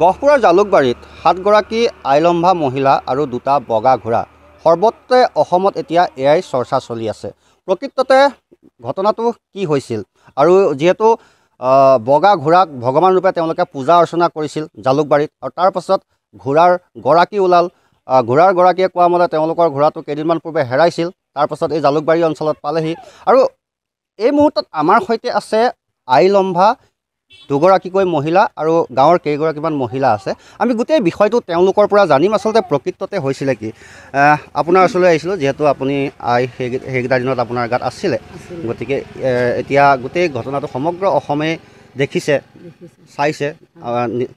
গহপুৰৰ জালুকবাৰীত সাতগৰাকী আইলম্ভা মহিলা আৰু দুটা বগা ঘোঁৰা সৰ্বত্ৰে অসমত এতিয়া এয়াই চৰ্চা চলি আছে প্ৰকৃততে ঘটনাটো কি হৈছিল আৰু যিহেতু বগা ঘোঁৰাক ভগৱান ৰূপে তেওঁলোকে পূজা অৰ্চনা কৰিছিল জালুকবাৰীত আৰু তাৰ পাছত ঘোঁৰাৰ গৰাকী ওলাল ঘোঁৰাৰ গৰাকীয়ে কোৱা মতে তেওঁলোকৰ ঘোঁৰাটো কেইদিনমান পূৰ্বে হেৰাইছিল তাৰপাছত এই জালুকবাৰী অঞ্চলত পালেহি আৰু এই মুহূৰ্তত আমাৰ সৈতে আছে আইলম্ভা দুগৰাকীকৈ মহিলা আৰু গাঁৱৰ কেইগৰাকীমান মহিলা আছে আমি গোটেই বিষয়টো তেওঁলোকৰ পৰা জানিম আচলতে প্ৰকৃততে হৈছিলে কি আপোনাৰ ওচৰলৈ আহিছিলোঁ যিহেতু আপুনি আই সেই সেইকেইটা দিনত আপোনাৰ গাত আছিলে গতিকে এতিয়া গোটেই ঘটনাটো সমগ্ৰ অসমেই দেখিছে চাইছে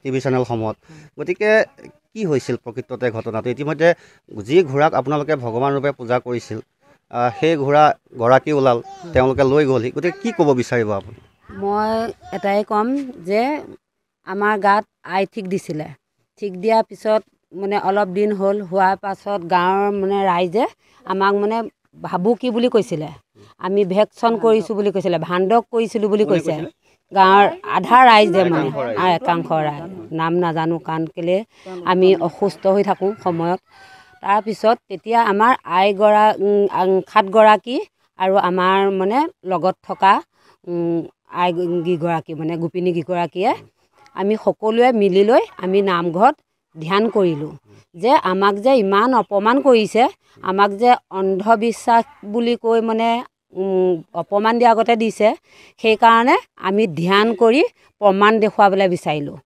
টিভি চেনেলসমূহত গতিকে কি হৈছিল প্ৰকৃততে ঘটনাটো ইতিমধ্যে যি ঘোঁৰাক আপোনালোকে ভগৱান ৰূপে পূজা কৰিছিল সেই ঘোঁৰা গৰাকী ওলাল তেওঁলোকে লৈ গ'লহি গতিকে কি ক'ব বিচাৰিব আপুনি মই এটাই ক'ম যে আমাৰ গাত আই ঠিক দিছিলে ঠিক দিয়াৰ পিছত মানে অলপ দিন হ'ল হোৱাৰ পাছত গাঁৱৰ মানে ৰাইজে আমাক মানে ভাবুকি বুলি কৈছিলে আমি ভেকশ্যন কৰিছোঁ বুলি কৈছিলে ভাণ্ডক কৰিছিলোঁ বুলি কৈছে গাঁৱৰ আধা ৰাইজে মানে একাংশ ৰাইজ নাম নাজানো কাৰণ কেলৈ আমি অসুস্থ হৈ থাকোঁ সময়ত তাৰপিছত তেতিয়া আমাৰ আইগৰা সাতগৰাকী আৰু আমাৰ মানে লগত থকা আই কেইগৰাকী মানে গোপিনী কেইগৰাকীয়ে আমি সকলোৱে মিলি লৈ আমি নামঘৰত ধ্যান কৰিলোঁ যে আমাক যে ইমান অপমান কৰিছে আমাক যে অন্ধবিশ্বাস বুলি কৈ মানে অপমান দিয়া আগতে দিছে সেইকাৰণে আমি ধ্যান কৰি প্ৰমাণ দেখুৱাবলৈ বিচাৰিলোঁ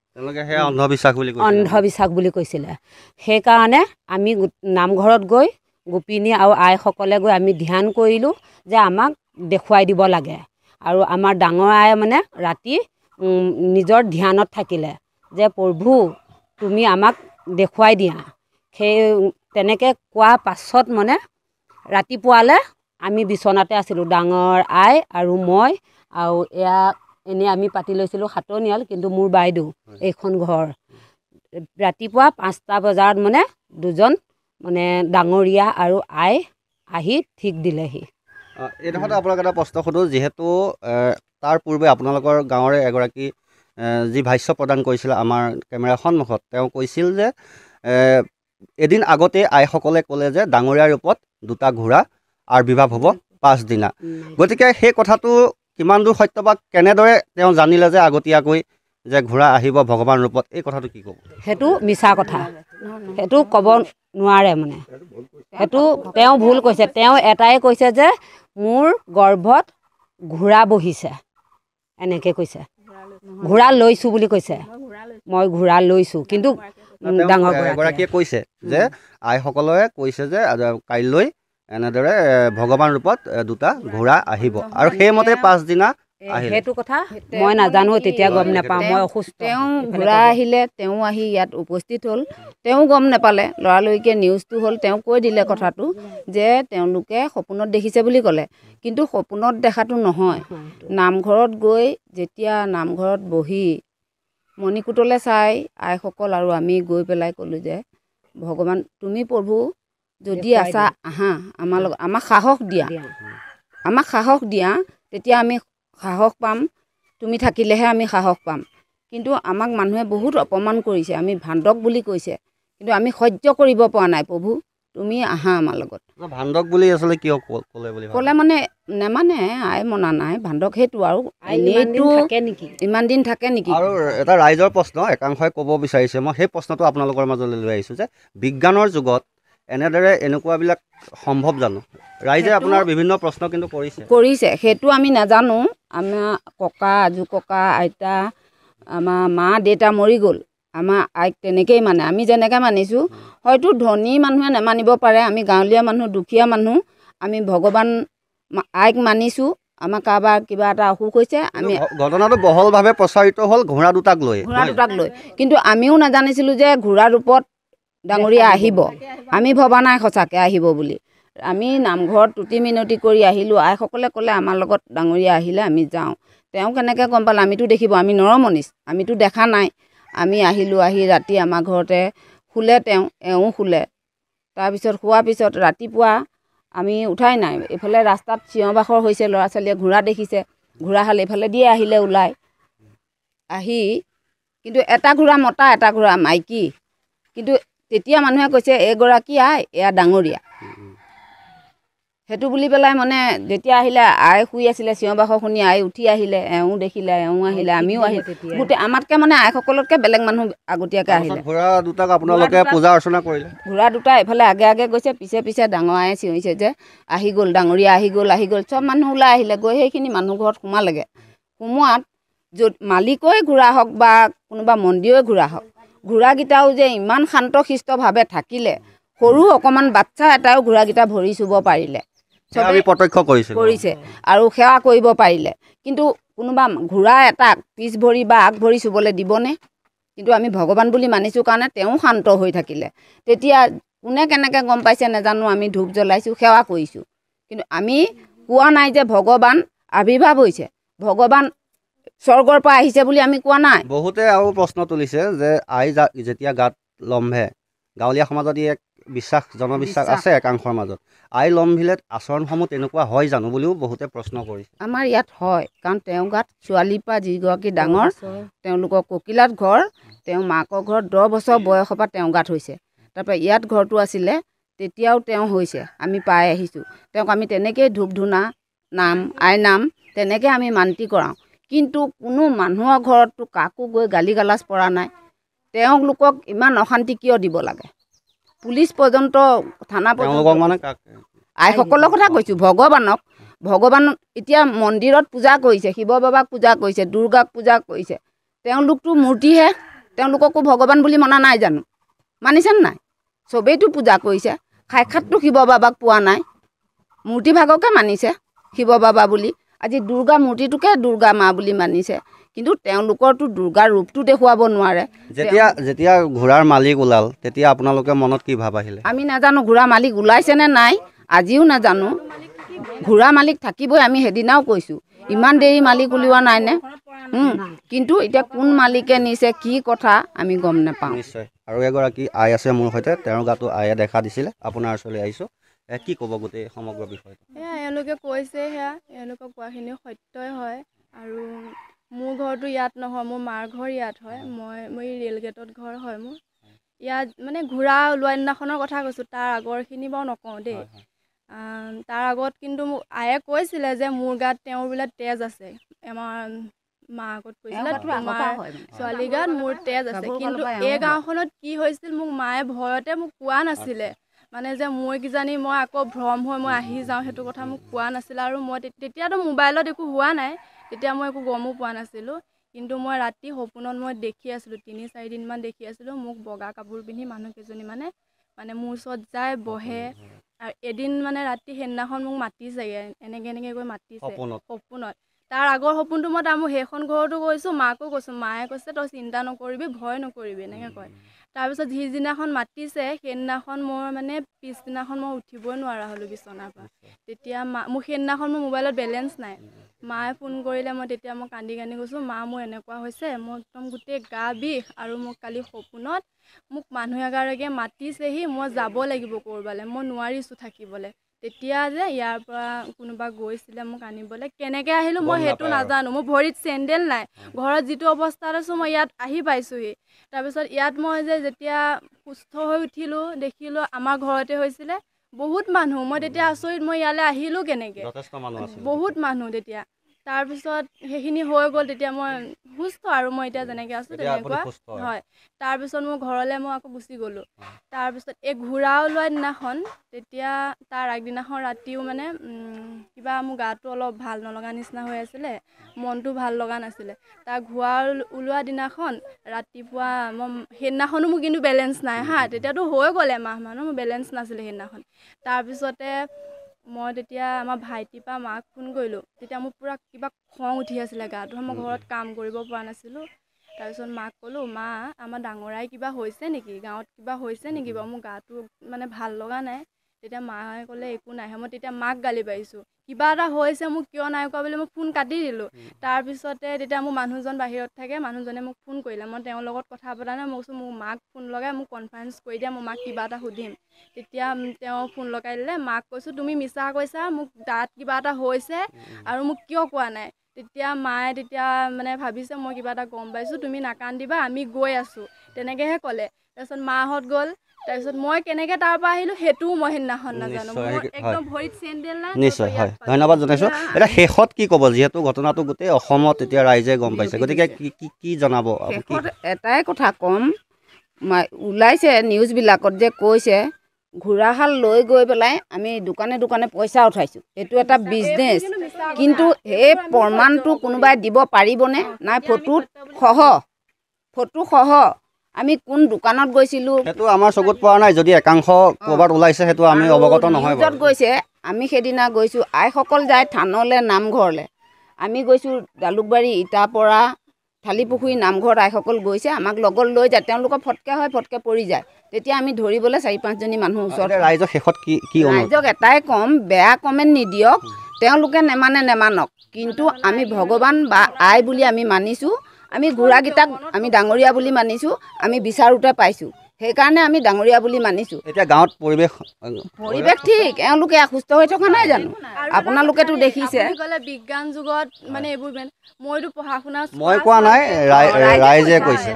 অন্ধবিশ্বাস বুলি অন্ধবিশ্বাস বুলি কৈছিলে সেইকাৰণে আমি নামঘৰত গৈ গোপিনী আৰু আইসকলে গৈ আমি ধ্যান কৰিলোঁ যে আমাক দেখুৱাই দিব লাগে আৰু আমাৰ ডাঙৰ আয়ে মানে ৰাতি নিজৰ ধ্যানত থাকিলে যে প্ৰভু তুমি আমাক দেখুৱাই দিয়া সেই তেনেকৈ কোৱা পাছত মানে ৰাতিপুৱালে আমি বিচনাতে আছিলোঁ ডাঙৰ আই আৰু মই আৰু এয়া এনেই আমি পাতি লৈছিলোঁ সাতনিয়াল কিন্তু মোৰ বাইদেউ এইখন ঘৰ ৰাতিপুৱা পাঁচটা বজাত মানে দুজন মানে ডাঙৰীয়া আৰু আই আহি ঠিক দিলেহি এইডোখৰতে আপোনাক এটা প্ৰশ্ন সোধোঁ যিহেতু তাৰ পূৰ্বে আপোনালোকৰ গাঁৱৰে এগৰাকী যি ভাষ্য প্ৰদান কৰিছিল আমাৰ কেমেৰাৰ সন্মুখত তেওঁ কৈছিল যে এদিন আগতে আইসকলে ক'লে যে ডাঙৰীয়া ৰূপত দুটা ঘোঁৰা আৰ্বিভাৱ হ'ব পাছদিনা গতিকে সেই কথাটো কিমান দূৰ সত্য বা কেনেদৰে তেওঁ জানিলে যে আগতীয়াকৈ যে ঘোঁৰা আহিব ভগৱান ৰূপত এই কথাটো কি ক'ব সেইটো মিছা কথা সেইটো ক'ব নোৱাৰে মানে সেইটো তেওঁ ভুল কৈছে তেওঁ এটাই কৈছে যে মোৰ গৰ্ভত ঘোঁৰা বহিছে এনেকৈ কৈছে ঘোঁৰা লৈছোঁ বুলি কৈছে মই ঘোঁৰা লৈছোঁ কিন্তু ডাঙৰগৰাকীয়ে কৈছে যে আইসকলে কৈছে যে কাইলৈ এনেদৰে ভগৱান ৰূপত দুটা ঘোঁৰা আহিব আৰু সেইমতে পাছদিনা সেইটো কথা মই নাজানো তেতিয়া গম নাপাওঁ মই অসুস্থ তেওঁ ঘূৰাই আহিলে তেওঁ আহি ইয়াত উপস্থিত হ'ল তেওঁ গম নাপালে ল'ৰালৰিকে নিউজটো হ'ল তেওঁ কৈ দিলে কথাটো যে তেওঁলোকে সপোনত দেখিছে বুলি ক'লে কিন্তু সপোনত দেখাটো নহয় নামঘৰত গৈ যেতিয়া নামঘৰত বহি মণিকুটলৈ চাই আইসকল আৰু আমি গৈ পেলাই ক'লোঁ যে ভগৱান তুমি প্ৰভু যদি আছা আহা আমাৰ লগত আমাক সাহস দিয়া আমাক সাহস দিয়া তেতিয়া আমি সাহস পাম তুমি থাকিলেহে আমি সাহস পাম কিন্তু আমাক মানুহে বহুত অপমান কৰিছে আমি ভাণ্ডক বুলি কৈছে কিন্তু আমি সহ্য কৰিব পৰা নাই প্ৰভু তুমি আহা আমাৰ লগত ভাণ্ডক বুলি আচলতে কিয় ক'লে বুলি ক'লে মানে নেমানে আই মনা নাই ভাণ্ডক সেইটো আৰু এনেইটো ইমান দিন থাকে নেকি আৰু এটা ৰাইজৰ প্ৰশ্ন একাংশই ক'ব বিচাৰিছে মই সেই প্ৰশ্নটো আপোনালোকৰ মাজলৈ লৈ আহিছোঁ যে বিজ্ঞানৰ যুগত এনেদৰে এনেকুৱাবিলাক সম্ভৱ জানো ৰাইজে আপোনাৰ বিভিন্ন প্ৰশ্ন কিন্তু কৰিছে কৰিছে সেইটো আমি নাজানো আমাৰ ককা আজো ককা আইতা আমাৰ মা দেউতা মৰি গ'ল আমাৰ আইক তেনেকেই মানে আমি যেনেকৈ মানিছোঁ হয়তো ধনী মানুহে নেমানিব পাৰে আমি গাঁৱলীয়া মানুহ দুখীয়া মানুহ আমি ভগৱান আইক মানিছোঁ আমাৰ কাৰোবাৰ কিবা এটা অসুখ হৈছে আমি ঘটনাটো বহলভাৱে প্ৰচাৰিত হ'ল ঘোঁৰা দুটাক লৈ ঘোঁৰা দুটাক লৈ কিন্তু আমিও নাজানিছিলোঁ যে ঘোঁৰা ৰূপত ডাঙৰীয়া আহিব আমি ভবা নাই সঁচাকৈ আহিব বুলি আমি নামঘৰত তুতি মিনতি কৰি আহিলোঁ আইসকলে ক'লে আমাৰ লগত ডাঙৰীয়া আহিলে আমি যাওঁ তেওঁ কেনেকৈ গম পালে আমিতো দেখিব আমি নৰমনিছ আমিতো দেখা নাই আমি আহিলোঁ আহি ৰাতি আমাৰ ঘৰতে শুলে তেওঁ এওঁ শুলে তাৰপিছত শোৱাৰ পিছত ৰাতিপুৱা আমি উঠাই নাই এইফালে ৰাস্তাত চিঞৰ বাখৰ হৈছে ল'ৰা ছোৱালীয়ে ঘোঁৰা দেখিছে ঘোঁৰাশাল এইফালে দিয়ে আহিলে ওলাই আহি কিন্তু এটা ঘোঁৰা মতা এটা ঘোঁৰা মাইকী কিন্তু তেতিয়া মানুহে কৈছে এগৰাকী আই এয়া ডাঙৰীয়া সেইটো বুলি পেলাই মানে যেতিয়া আহিলে আই শুই আছিলে চিঞৰ চিঞৰবাখ শুনি আই উঠি আহিলে এওঁ দেখিলে এওঁ আহিলে আমিও আহিলে গোটেই আমাতকৈ মানে আইসকলতকৈ বেলেগ মানুহ আগতীয়াকৈ আহিলে আপোনালোকে পূজা অৰ্চনা কৰিলে ঘোঁৰা দুটা এফালে আগে আগে গৈছে পিছে পিছে ডাঙৰ আয়ে চিঞৰিছে যে আহি গ'ল ডাঙৰীয়া আহি গ'ল আহি গ'ল চব মানুহ ওলাই আহিলে গৈ সেইখিনি মানুহ ঘৰত সোমালেগৈ সোমোৱাত য'ত মালিকৈ ঘূৰা হওক বা কোনোবা মন্দিৰৈ ঘূৰা হওক ঘোঁৰাকেইটাও যে ইমান শান্তশিষ্টভাৱে থাকিলে সৰু অকণমান বাচ্ছা এটাইও ঘোঁৰাকেইটা ভৰি চুব পাৰিলে প্ৰত্যক্ষ কৰিছে কৰিছে আৰু সেৱা কৰিব পাৰিলে কিন্তু কোনোবা ঘোঁৰা এটাক পিছ ভৰি বা আগ ভৰি চুবলৈ দিবনে কিন্তু আমি ভগৱান বুলি মানিছোঁ কাৰণে তেওঁ শান্ত হৈ থাকিলে তেতিয়া কোনে কেনেকৈ গম পাইছে নেজানো আমি ধূপ জ্বলাইছোঁ সেৱা কৰিছোঁ কিন্তু আমি কোৱা নাই যে ভগৱান আৱিৰ্ভাৱ হৈছে ভগৱান স্বৰ্গৰ পৰা আহিছে বুলি আমি কোৱা নাই বহুতে আৰু প্ৰশ্ন তুলিছে যে আই যেতিয়া গাত লম্ভে গাঁৱলীয়া সমাজত ই এক বিশ্বাস জনবিশ্বাস আছে একাংশৰ মাজত আই লম্ভিলে আচৰণসমূহ তেনেকুৱা হয় জানো বুলিও বহুতে প্ৰশ্ন কৰিছে আমাৰ ইয়াত হয় কাৰণ তেওঁ গাত ছোৱালীৰ পৰা যিগৰাকী ডাঙৰ তেওঁলোকৰ ককিলাত ঘৰ তেওঁ মাকৰ ঘৰত দহ বছৰ বয়সৰ পৰা তেওঁ গাত হৈছে তাৰপৰা ইয়াত ঘৰটো আছিলে তেতিয়াও তেওঁ হৈছে আমি পাই আহিছোঁ তেওঁক আমি তেনেকেই ধূপ ধূনা নাম আই নাম তেনেকৈ আমি মান্তি কৰাওঁ কিন্তু কোনো মানুহৰ ঘৰততো কাকো গৈ গালি গালাজ পৰা নাই তেওঁলোকক ইমান অশান্তি কিয় দিব লাগে পুলিচ পৰ্যন্ত থানা পৰ্যন্ত আইসকলৰ কথা কৈছোঁ ভগৱানক ভগৱান এতিয়া মন্দিৰত পূজা কৰিছে শিৱ বাবাক পূজা কৰিছে দুৰ্গাক পূজা কৰিছে তেওঁলোকতো মূৰ্তিহে তেওঁলোককো ভগৱান বুলি মনা নাই জানো মানিছেনে নাই চবেইতো পূজা কৰিছে সাক্ষাৎটো শিৱ বাবাক পোৱা নাই মূৰ্তিভাগকে মানিছে শিৱ বাবা বুলি আজি দুৰ্গা মূৰ্তিটোকে দুৰ্গা মা বুলি মানিছে কিন্তু তেওঁলোকৰতো দুৰ্গাৰ ৰূপটো দেখুৱাব নোৱাৰে যেতিয়া যেতিয়া ঘোঁৰাৰ মালিক ওলাল তেতিয়া আপোনালোকে মনত কি ভাৱ আহিলে আমি নাজানো ঘোঁৰা মালিক ওলাইছেনে নাই আজিও নাজানো ঘোঁৰা মালিক থাকিবই আমি সেইদিনাও কৈছোঁ ইমান দেৰি মালিক উলিওৱা নাইনে কিন্তু এতিয়া কোন মালিকে নিছে কি কথা আমি গম নাপাওঁ নিশ্চয় আৰু এগৰাকী আই আছে মোৰ সৈতে তেওঁৰ গাটো আয়ে দেখা দিছিলে আপোনাৰ ওচৰলৈ আহিছোঁ কি ক'ব গোটেই সমগ্ৰ বিষয়টো সেয়া এওঁলোকে কৈছে সেয়া এওঁলোকক কোৱাখিনি সত্যই হয় আৰু মোৰ ঘৰটো ইয়াত নহয় মোৰ মাৰ ঘৰ ইয়াত হয় মই মই ৰেলগেটত ঘৰ হয় মোৰ ইয়াত মানে ঘূৰা ওলোৱা দিনাখনৰ কথা কৈছোঁ তাৰ আগৰখিনি বাৰু নকওঁ দেই তাৰ আগত কিন্তু মোক আয়ে কৈছিলে যে মোৰ গাত তেওঁৰ বোলে তেজ আছে আমাৰ মা আগত কৈছিলে আমাৰ ছোৱালী গাত মোৰ তেজ আছে কিন্তু এই গাঁওখনত কি হৈছিল মোক মায়ে ভয়তে মোক কোৱা নাছিলে মানে যে মই কিজানি মই আকৌ ভ্ৰম হৈ মই আহি যাওঁ সেইটো কথা মোক কোৱা নাছিলে আৰু মই তেতিয়াতো মোবাইলত একো হোৱা নাই তেতিয়া মই একো গমো পোৱা নাছিলোঁ কিন্তু মই ৰাতি সপোনত মই দেখি আছিলোঁ তিনি চাৰিদিনমান দেখি আছিলোঁ মোক বগা কাপোৰ পিন্ধি মানুহকেইজনী মানে মানে মোৰ ওচৰত যায় বহে আৰু এদিন মানে ৰাতি সেইদিনাখন মোক মাতিছেগৈ এনেকৈ এনেকৈ গৈ মাতিছে সপোনত তাৰ আগৰ সপোনটো মই তাৰ মোৰ সেইখন ঘৰতো গৈছোঁ মাকো কৈছোঁ মায়ে কৈছে তই চিন্তা নকৰিবি ভয় নকৰিবি এনেকৈ কয় তাৰপিছত যিদিনাখন মাতিছে সেইদিনাখন মোৰ মানে পিছদিনাখন মই উঠিবই নোৱাৰা হ'লোঁ বিচনাৰ পৰা তেতিয়া মা মোৰ সেইদিনাখন মোৰ মোবাইলত বেলেঞ্চ নাই মায়ে ফোন কৰিলে মই তেতিয়া মই কান্দি কান্দি গৈছোঁ মা মোৰ এনেকুৱা হৈছে মই একদম গোটেই গা বিষ আৰু মোক কালি সপোনত মোক মানুহ এগৰাকীয়ে মাতিছেহি মই যাব লাগিব ক'ৰবালৈ মই নোৱাৰিছোঁ থাকিবলৈ তেতিয়া যে ইয়াৰ পৰা কোনোবা গৈছিলে মোক আনিবলৈ কেনেকৈ আহিলোঁ মই সেইটো নাজানো মোৰ ভৰিত চেণ্ডেল নাই ঘৰত যিটো অৱস্থাত আছোঁ মই ইয়াত আহি পাইছোঁহি তাৰপিছত ইয়াত মই যে যেতিয়া সুস্থ হৈ উঠিলোঁ দেখিলোঁ আমাৰ ঘৰতে হৈছিলে বহুত মানুহ মই তেতিয়া আচৰিত মই ইয়ালৈ আহিলোঁ কেনেকৈ বহুত মানুহ তেতিয়া তাৰপিছত সেইখিনি হৈ গ'ল তেতিয়া মই সুস্থ আৰু মই এতিয়া যেনেকৈ আছোঁ তেনেকুৱা হয় তাৰপিছত মোৰ ঘৰলৈ মই আকৌ গুচি গ'লোঁ তাৰপিছত এই ঘূৰা ওলোৱা দিনাখন তেতিয়া তাৰ আগদিনাখন ৰাতিও মানে কিবা মোৰ গাটো অলপ ভাল নলগা নিচিনা হৈ আছিলে মনটো ভাল লগা নাছিলে তাৰ ঘূৰা ওলোৱা দিনাখন ৰাতিপুৱা মই সেইদিনাখনো মোৰ কিন্তু বেলেঞ্চ নাই হা তেতিয়াতো হৈ গ'ল এমাহমানো মোৰ বেলেঞ্চ নাছিলে সেইদিনাখন তাৰপিছতে মই তেতিয়া আমাৰ ভাইটিৰ পৰা মাক ফোন কৰিলোঁ তেতিয়া মোৰ পূৰা কিবা খং উঠি আছিলে গাটো মই ঘৰত কাম কৰিব পৰা নাছিলোঁ তাৰপিছত মাক ক'লোঁ মা আমাৰ ডাঙৰাই কিবা হৈছে নেকি গাঁৱত কিবা হৈছে নেকি বাৰু মোৰ গাটো মানে ভাল লগা নাই তেতিয়া মায়ে ক'লে একো নাই মই তেতিয়া মাক গালি পাৰিছোঁ কিবা এটা হৈছে মোক কিয় নাই কোৱা বুলি মই ফোন কাটি দিলোঁ তাৰপিছতে তেতিয়া মোৰ মানুহজন বাহিৰত থাকে মানুহজনে মোক ফোন কৰিলে মই তেওঁৰ লগত কথা পতা নাই মই কৈছোঁ মোৰ মাক ফোন লগাই মোক কনফাৰেঞ্চ কৰি দিয়া মই মাক কিবা এটা সুধিম তেতিয়া তেওঁ ফোন লগাই দিলে মাক কৈছোঁ তুমি মিছা কৈছা মোক তাত কিবা এটা হৈছে আৰু মোক কিয় কোৱা নাই তেতিয়া মায়ে তেতিয়া মানে ভাবিছে মই কিবা এটা গম পাইছোঁ তুমি নাকান্দিবা আমি গৈ আছোঁ তেনেকৈহে ক'লে তাৰপিছত মাহঁত গ'ল তাৰপিছত মই কেনেকে তাৰ পৰা আহিলো সেইটোও মই সেইদিনাখন নাজানো নিশ্চয় হয় ধন্যবাদ জনাইছো এতিয়া শেষত কি ক'ব যিহেতু ঘটনাটো গোটেই অসমত এতিয়া ৰাইজে গম পাইছে গতিকে কি জনাব এটাই কথা ক'ম ওলাইছে নিউজবিলাকত যে কৈছে ঘোঁৰাশাল লৈ গৈ পেলাই আমি দোকানে দোকানে পইচা উঠাইছোঁ সেইটো এটা বিজনেছ কিন্তু সেই প্ৰমাণটো কোনোবাই দিব পাৰিবনে নাই ফটোত সহ ফটো সহ আমি কোন দোকানত গৈছিলোঁ সেইটো আমাৰ চকুত পোৱা নাই যদি একাংশ ক'ৰবাত ওলাইছে সেইটো আমি অৱগত নহয় য'ত গৈছে আমি সেইদিনা গৈছোঁ আইসকল যায় থানলৈ নামঘৰলে আমি গৈছোঁ জালুকবাৰী ইটাপৰা থালিপুখুৰী নামঘৰত আইসকল গৈছে আমাক লগত লৈ যায় তেওঁলোকৰ ফটকে হয় ফটকৈ পৰি যায় তেতিয়া আমি ধৰিবলৈ চাৰি পাঁচজনী মানুহ ওচৰত ৰাইজক শেষত কি কি ৰাইজক এটাই ক'ম বেয়া কমেণ্ট নিদিয়ক তেওঁলোকে নেমানে নেমানক কিন্তু আমি ভগৱান বা আই বুলি আমি মানিছোঁ আমি গুড়াকেইটাক আমি ডাঙৰীয়া বুলি মানিছোঁ আমি বিচাৰোঁতে পাইছোঁ সেইকাৰণে আমি ডাঙৰীয়া বুলি মানিছোঁ এতিয়া গাঁৱত পৰিৱেশ পৰিৱেশ ঠিক এওঁলোকে সুস্থ হৈ থকা নাই জানো আপোনালোকেতো দেখিছে বিজ্ঞান যুগত মানে মইতো পঢ়া শুনা মই কোৱা নাই ৰাইজে কৈছে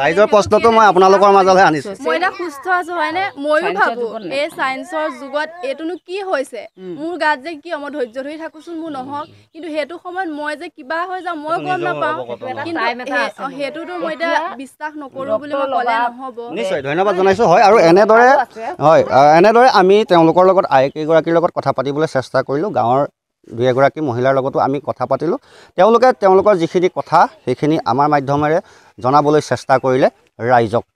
ৰাইজৰ প্ৰশ্নটো মই আপোনালোকৰ মাজলৈ আনিছোঁ মই এতিয়া সুস্থ আছোঁ হয়নে ময়ো ভাবোঁ এই চায়েন্সৰ যুগত এইটোনো কি হৈছে মোৰ গাত যে কি মই ধৈৰ্য ধৰি থাকোচোন মোৰ নহওক কিন্তু সেইটো সময়ত মই যে কিবা হৈ যাওঁ মই গম নাপাওঁ সেইটোতো মই এতিয়া বিশ্বাস নকৰো বুলি মই ক'লে নহ'ব নিশ্চয় ধন্যবাদ জনাইছোঁ হয় আৰু এনেদৰে হয় এনেদৰে আমি তেওঁলোকৰ লগত আই কেইগৰাকীৰ লগত কথা পাতিবলৈ চেষ্টা কৰিলোঁ গাঁৱৰ দুই এগৰাকী মহিলাৰ লগতো আমি কথা পাতিলোঁ তেওঁলোকে তেওঁলোকৰ যিখিনি কথা সেইখিনি আমাৰ মাধ্যমেৰে জনাবলৈ চেষ্টা কৰিলে ৰাইজক